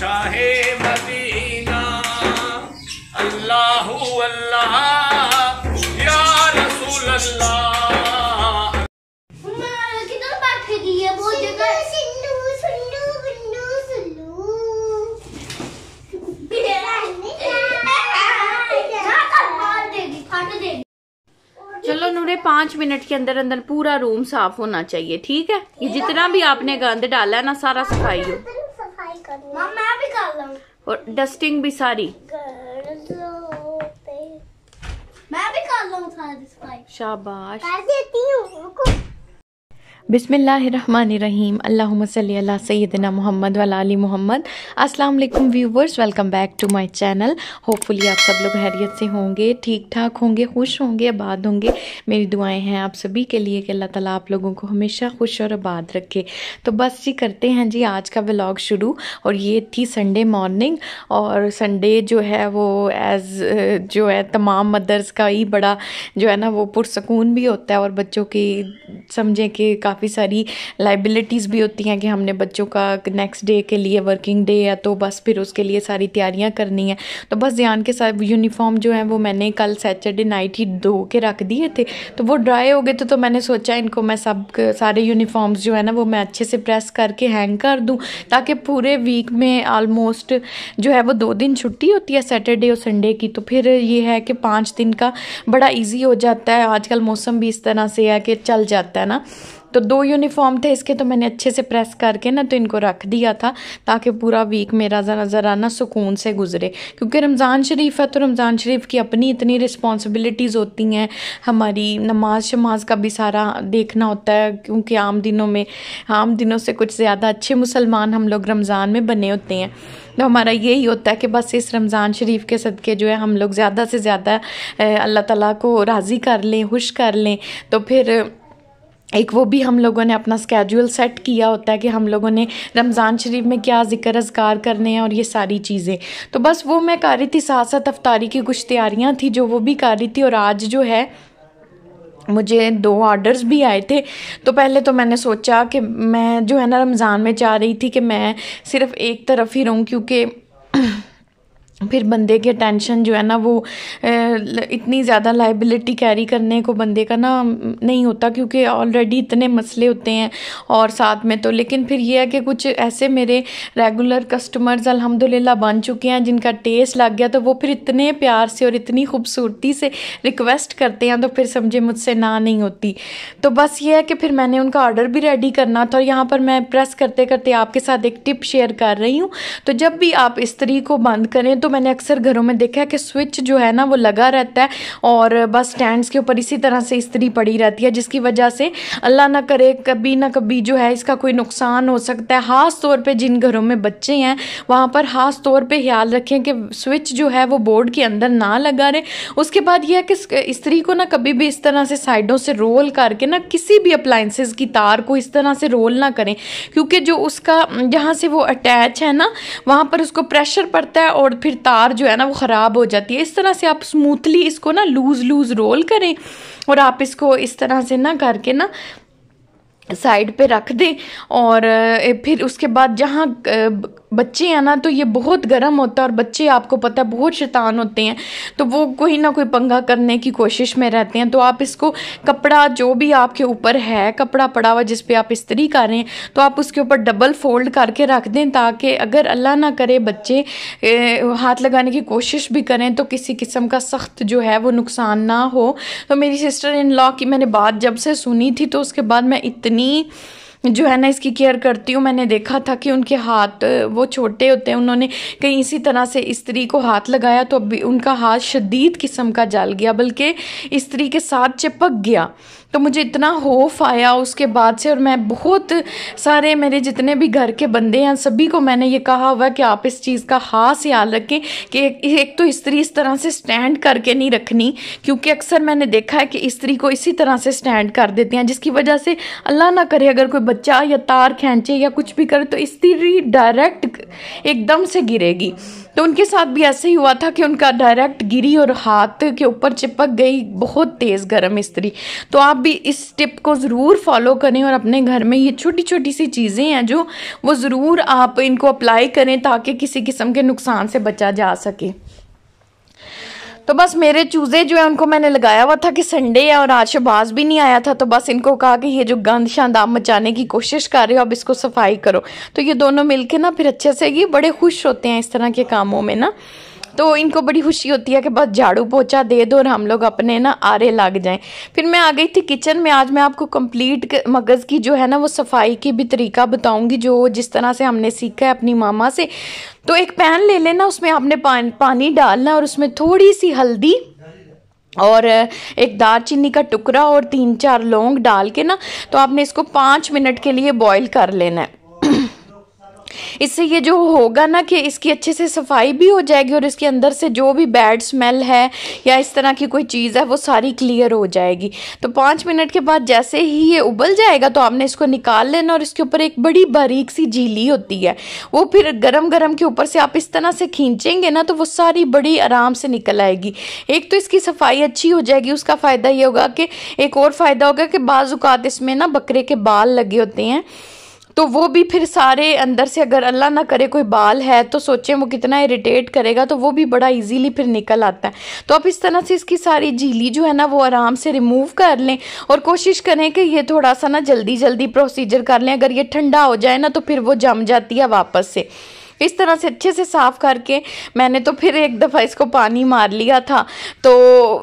शाहे Medina अल्लाह अल्लाह या रसूल अल्लाह चलो नूरे पांच मिनट के अंदर अंदर पूरा रूम साफ होना चाहिए ठीक है ये जितना भी आपने गंद डाला है ना सारा सफाई हो मैं भी कर लूँ और डस्टिंग भी सारी मैं भी कर लूँ सारी शाबाश कर देती हूँ बिसमीम अल्लाम सैदना मोहम्मद वाली मोहम्मद अस्सलाम वालेकुम viewers welcome back to my channel hopefully आप सब लोग हैरियत से होंगे ठीक ठाक होंगे खुश होंगे आबाद होंगे मेरी दुआएं हैं आप सभी के लिए कि अल्लाह ताला आप लोगों को हमेशा खुश और आबाद रखे तो बस जी करते हैं जी आज का व्लॉग शुरू और ये थी संडे मॉर्निंग और संडे जो है वो एज़ जो है तमाम मदर्स का ही बड़ा जो है ना वो पुरसकून भी होता है और बच्चों की समझें कि काफ़ी सारी लाइबिलिटीज़ भी होती हैं कि हमने बच्चों का नेक्स्ट डे के लिए वर्किंग डे है तो बस फिर उसके लिए सारी तैयारियाँ करनी है तो बस ध्यान के साथ यूनिफॉर्म जो है वो मैंने कल सैटरडे नाइट ही धो के रख दिए थे तो वो ड्राई हो गए थे तो मैंने सोचा इनको मैं सब सारे यूनिफॉर्म्स जो है ना वो मैं अच्छे से प्रेस करके हैंग कर दूँ ताकि पूरे वीक में ऑलमोस्ट जो है वो दो दिन छुट्टी होती है सैटरडे और संडे की तो फिर ये है कि पाँच दिन का बड़ा ईजी हो जाता है आजकल मौसम भी इस तरह से है कि चल जाता है ना तो दो यूनिफॉर्म थे इसके तो मैंने अच्छे से प्रेस करके ना तो इनको रख दिया था ताकि पूरा वीक मेरा ज़रा ज़रा ना सुकून से गुजरे क्योंकि रमज़ान शरीफ है तो रमज़ान शरीफ की अपनी इतनी रिस्पॉन्सिबिलिटीज़ होती हैं हमारी नमाज शमाज का भी सारा देखना होता है क्योंकि आम दिनों में आम दिनों से कुछ ज़्यादा अच्छे मुसलमान हम लोग रमज़ान में बने होते हैं तो हमारा यही होता है कि बस इस रमज़ान शरीफ के सदक़े जो है हम लोग ज़्यादा से ज़्यादा अल्लाह ताला को राज़ी कर लें खुश कर लें तो फिर एक वो भी हम लोगों ने अपना स्केड्यूल सेट किया होता है कि हम लोगों ने रमज़ान शरीफ में क्या ज़िक्र अजगार करने हैं और ये सारी चीज़ें तो बस वो मैं कर रही थी साथ साथ अफ्तारी की कुछ तैयारियाँ थी जो वो भी कर रही थी और आज जो है मुझे दो ऑर्डर्स भी आए थे तो पहले तो मैंने सोचा कि मैं जो है ना रमज़ान में चाह रही थी कि मैं सिर्फ़ एक तरफ ही रहूँ क्योंकि फिर बंदे के टेंशन जो है ना वो इतनी ज़्यादा लाइबिलिटी कैरी करने को बंदे का ना नहीं होता क्योंकि ऑलरेडी इतने मसले होते हैं और साथ में तो लेकिन फिर ये है कि कुछ ऐसे मेरे रेगुलर कस्टमर्स अल्हम्दुलिल्लाह बन चुके हैं जिनका टेस्ट लग गया तो वो फिर इतने प्यार से और इतनी खूबसूरती से रिक्वेस्ट करते हैं तो फिर समझे मुझसे ना नहीं होती तो बस ये है कि फिर मैंने उनका ऑर्डर भी रेडी करना था और यहाँ पर मैं प्रेस करते करते आपके साथ एक टिप शेयर कर रही हूँ तो जब भी आप इस को बंद करें तो मैंने अक्सर घरों में देखा है कि स्विच जो है ना वो लगा रहता है और बस स्टैंड्स के ऊपर इसी तरह से इस्त्री पड़ी रहती है जिसकी वजह से अल्लाह ना करे कभी ना कभी जो है इसका कोई नुकसान हो सकता है ख़ास तौर पर जिन घरों में बच्चे हैं वहाँ पर ख़ास तौर पर ख्याल रखें कि स्विच जो है वो बोर्ड के अंदर ना लगा रहे उसके बाद यह है कि इस्त्री को ना कभी भी इस तरह से साइडों से रोल करके ना किसी भी अप्लाइंसिस की तार को इस तरह से रोल ना करें क्योंकि जो उसका जहाँ से वो अटैच है ना वहाँ पर उसको प्रेशर पड़ता है और फिर तार जो है ना वो ख़राब हो जाती है इस तरह से आप स्मूथली इसको ना लूज़ लूज़ रोल करें और आप इसको इस तरह से ना करके ना साइड पे रख दें और फिर उसके बाद जहाँ बच्चे हैं ना तो ये बहुत गर्म होता है और बच्चे आपको पता है बहुत शैतान होते हैं तो वो कोई ना कोई पंगा करने की कोशिश में रहते हैं तो आप इसको कपड़ा जो भी आपके ऊपर है कपड़ा पड़ा हुआ जिस पे आप इस्तरी कर रहे हैं तो आप उसके ऊपर डबल फोल्ड करके रख दें ताकि अगर अल्लाह ना करे बच्चे हाथ लगाने की कोशिश भी करें तो किसी किस्म का सख्त जो है वो नुकसान ना हो तो मेरी सिस्टर इन लॉ की मैंने बात जब से सुनी थी तो उसके बाद मैं इतनी जो है ना इसकी केयर करती हूँ मैंने देखा था कि उनके हाथ वो छोटे होते हैं उन्होंने कहीं इसी तरह से स्त्री को हाथ लगाया तो अभी उनका हाथ शदीद किस्म का जल गया बल्कि स्त्री के साथ चिपक गया तो मुझे इतना होफ आया उसके बाद से और मैं बहुत सारे मेरे जितने भी घर के बंदे हैं सभी को मैंने ये कहा हुआ कि आप इस चीज़ का खास याद रखें कि एक तो स्त्री इस तरह से स्टैंड करके नहीं रखनी क्योंकि अक्सर मैंने देखा है कि स्त्री को इसी तरह से स्टैंड कर देते हैं जिसकी वजह से अल्लाह ना करे अगर कोई बच्चा या तार खींचे या कुछ भी करे तो स्त्री डायरेक्ट एकदम से गिरेगी तो उनके साथ भी ऐसे ही हुआ था कि उनका डायरेक्ट गिरी और हाथ के ऊपर चिपक गई बहुत तेज़ गर्म स्त्री तो आप भी इस टिप को ज़रूर फॉलो करें और अपने घर में ये छोटी छोटी सी चीज़ें हैं जो वो ज़रूर आप इनको अप्लाई करें ताकि किसी किस्म के नुकसान से बचा जा सके तो बस मेरे चूज़े जो है उनको मैंने लगाया हुआ था कि संडे है और आज शबाज भी नहीं आया था तो बस इनको कहा कि ये जो गंद शांद आप मचाने की कोशिश कर रहे हो अब इसको सफाई करो तो ये दोनों मिलके ना फिर अच्छे से ये बड़े खुश होते हैं इस तरह के कामों में ना तो इनको बड़ी खुशी होती है कि बस झाड़ू पोछा दे दो और हम लोग अपने ना आरे लग जाएं फिर मैं आ गई थी किचन में आज मैं आपको कंप्लीट मगज़ की जो है ना वो सफाई की भी तरीका बताऊंगी जो जिस तरह से हमने सीखा है अपनी मामा से तो एक पैन ले लेना उसमें आपने पान, पानी डालना और उसमें थोड़ी सी हल्दी और एक चीनी का टुकड़ा और तीन चार लौंग डाल के ना तो आपने इसको पाँच मिनट के लिए बॉईल कर लेना है इससे ये जो होगा ना कि इसकी अच्छे से सफाई भी हो जाएगी और इसके अंदर से जो भी बैड स्मेल है या इस तरह की कोई चीज़ है वो सारी क्लियर हो जाएगी तो पाँच मिनट के बाद जैसे ही ये उबल जाएगा तो आपने इसको निकाल लेना और इसके ऊपर एक बड़ी बारीक सी झीली होती है वो फिर गरम गरम के ऊपर से आप इस तरह से खींचेंगे ना तो वो सारी बड़ी आराम से निकल आएगी एक तो इसकी सफाई अच्छी हो जाएगी उसका फ़ायदा ये होगा कि एक और फ़ायदा होगा कि बाज़ात इसमें ना बकरे के बाल लगे होते हैं तो वो भी फिर सारे अंदर से अगर अल्लाह ना करे कोई बाल है तो सोचें वो कितना इरिटेट करेगा तो वो भी बड़ा इजीली फिर निकल आता है तो आप इस तरह से इसकी सारी झीली जो है ना वो आराम से रिमूव कर लें और कोशिश करें कि ये थोड़ा सा ना जल्दी जल्दी प्रोसीजर कर लें अगर ये ठंडा हो जाए ना तो फिर वो जम जाती है वापस से इस तरह से अच्छे से साफ़ करके मैंने तो फिर एक दफ़ा इसको पानी मार लिया था तो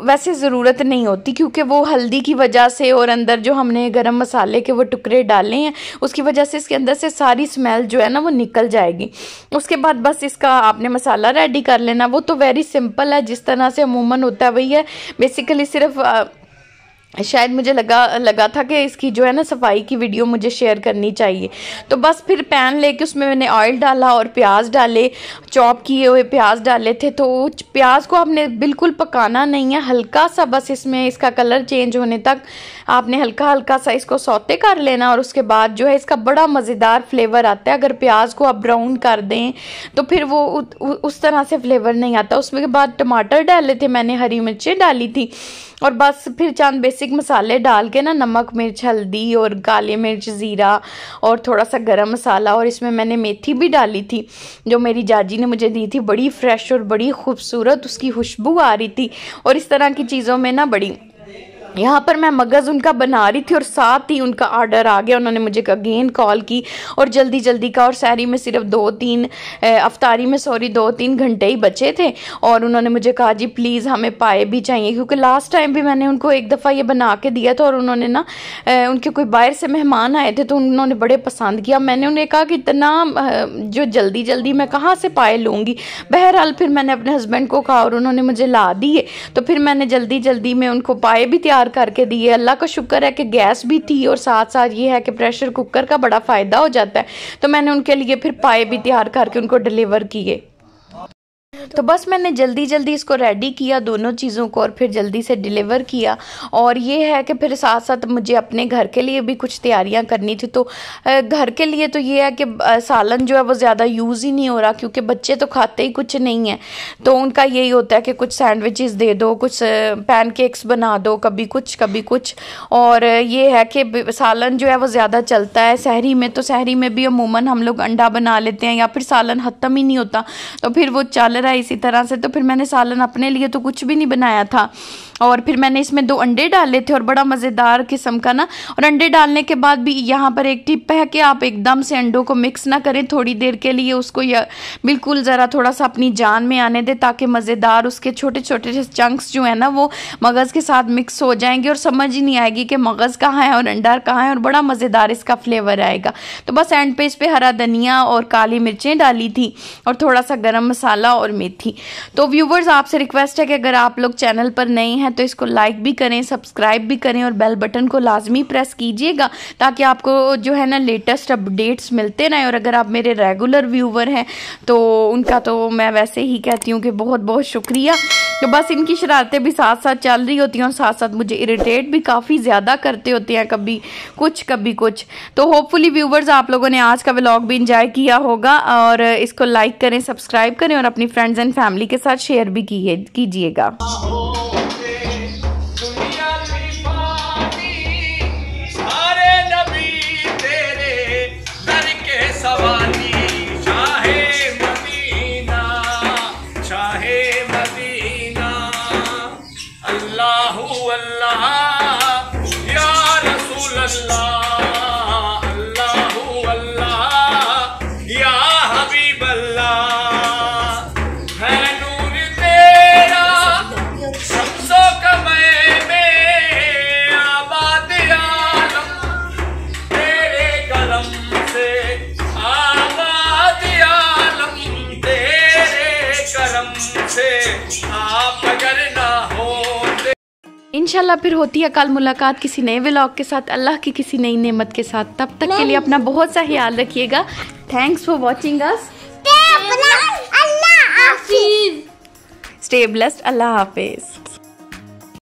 वैसे ज़रूरत नहीं होती क्योंकि वो हल्दी की वजह से और अंदर जो हमने गर्म मसाले के वो टुकड़े डाले हैं उसकी वजह से इसके अंदर से सारी स्मेल जो है ना वो निकल जाएगी उसके बाद बस इसका आपने मसाला रेडी कर लेना वो तो वेरी सिंपल है जिस तरह से अमूमन होता है वही है बेसिकली सिर्फ शायद मुझे लगा लगा था कि इसकी जो है ना सफाई की वीडियो मुझे शेयर करनी चाहिए तो बस फिर पैन लेके उसमें मैंने ऑयल डाला और प्याज डाले चॉप किए हुए प्याज डाले थे तो प्याज को आपने बिल्कुल पकाना नहीं है हल्का सा बस इसमें इसका कलर चेंज होने तक आपने हल्का हल्का सा इसको सौते कर लेना और उसके बाद जो है इसका बड़ा मज़ेदार फ्लेवर आता है अगर प्याज को आप ब्राउन कर दें तो फिर वो उ, उ, उस तरह से फ्लेवर नहीं आता उसके बाद टमाटर डाले थे मैंने हरी मिर्चें डाली थी और बस फिर चंद बेसिक मसाले डाल के ना नमक मिर्च हल्दी और काली मिर्च ज़ीरा और थोड़ा सा गरम मसाला और इसमें मैंने मेथी भी डाली थी जो मेरी जाजी ने मुझे दी थी बड़ी फ्रेश और बड़ी खूबसूरत उसकी खुशबू आ रही थी और इस तरह की चीज़ों में ना बड़ी यहाँ पर मैं मगज़ उनका बना रही थी और साथ ही उनका आर्डर आ गया उन्होंने मुझे अगेन कॉल की और जल्दी जल्दी का और सैरी में सिर्फ दो तीन अफ्तारी में सॉरी दो तीन घंटे ही बचे थे और उन्होंने मुझे कहा जी प्लीज़ हमें पाए भी चाहिए क्योंकि लास्ट टाइम भी मैंने उनको एक दफ़ा ये बना के दिया था और उन्होंने ना उनके कोई बाहर से मेहमान आए थे तो उन्होंने बड़े पसंद किया मैंने उन्हें कहा कि इतना जो जल्दी जल्दी मैं कहाँ से पाए लूँगी बहरहाल फिर मैंने अपने हस्बैंड को कहा और उन्होंने मुझे ला दिए तो फिर मैंने जल्दी जल्दी में उनको पाए भी तैयार तैयार करके दी है अल्लाह का शुक्र है कि गैस भी थी और साथ साथ ये है कि प्रेशर कुकर का बड़ा फ़ायदा हो जाता है तो मैंने उनके लिए फिर पाए भी तैयार करके उनको डिलीवर किए तो बस मैंने जल्दी जल्दी इसको रेडी किया दोनों चीज़ों को और फिर जल्दी से डिलीवर किया और ये है कि फिर साथ साथ मुझे अपने घर के लिए भी कुछ तैयारियाँ करनी थी तो घर के लिए तो ये है कि सालन जो है वो ज़्यादा यूज़ ही नहीं हो रहा क्योंकि बच्चे तो खाते ही कुछ नहीं है तो उनका यही होता है कि कुछ सैंडविचेस दे दो कुछ पैनकेक्स बना दो कभी कुछ कभी कुछ और ये है कि सालन जो है वो ज़्यादा चलता है शहरी में तो शहरी में भी अमूमन हम लोग अंडा बना लेते हैं या फिर सालन ख़त्म ही नहीं होता तो फिर वो चल रहा है इसी तरह से तो फिर मैंने सालन अपने लिए तो कुछ भी नहीं बनाया था और फिर मैंने इसमें दो अंडे डाले थे और बड़ा मज़ेदार किस्म का ना और अंडे डालने के बाद भी यहाँ पर एक टिप है कि आप एकदम से अंडों को मिक्स ना करें थोड़ी देर के लिए उसको या बिल्कुल ज़रा थोड़ा सा अपनी जान में आने दें ताकि मज़ेदार उसके छोटे छोटे चंक्स जो है ना वो मगज़ के साथ मिक्स हो जाएंगे और समझ ही नहीं आएगी कि मगज़ कहाँ है और अंडा कहाँ है और बड़ा मज़ेदार इसका फ्लेवर आएगा तो बस एंड पेज पर हरा धनिया और काली मिर्चें डाली थी और थोड़ा सा गर्म मसाला और मेथी तो व्यूवर्स आपसे रिक्वेस्ट है कि अगर आप लोग चैनल पर नए हैं हैं तो इसको लाइक भी करें सब्सक्राइब भी करें और बेल बटन को लाजमी प्रेस कीजिएगा ताकि आपको जो है ना लेटेस्ट अपडेट्स मिलते रहें और अगर आप मेरे रेगुलर व्यूवर हैं तो उनका तो मैं वैसे ही कहती हूँ कि बहुत बहुत शुक्रिया तो बस इनकी शरारतें भी साथ साथ चल रही होती हैं और साथ साथ मुझे इरिटेट भी काफ़ी ज़्यादा करते होते हैं कभी कुछ कभी कुछ तो होपफुली व्यूवर्स आप लोगों ने आज का व्लॉग भी इंजॉय किया होगा और इसको लाइक करें सब्सक्राइब करें और अपनी फ्रेंड्स एंड फैमिली के साथ शेयर भी कीजिएगा से आप अगर ना हो इनशाला फिर होती है कल मुलाकात किसी नए व्लॉग के साथ अल्लाह की किसी नई नेमत के साथ तब तक के लिए अपना बहुत सा ख्याल रखिएगा thanks for watching us stay blessed Allah Hafiz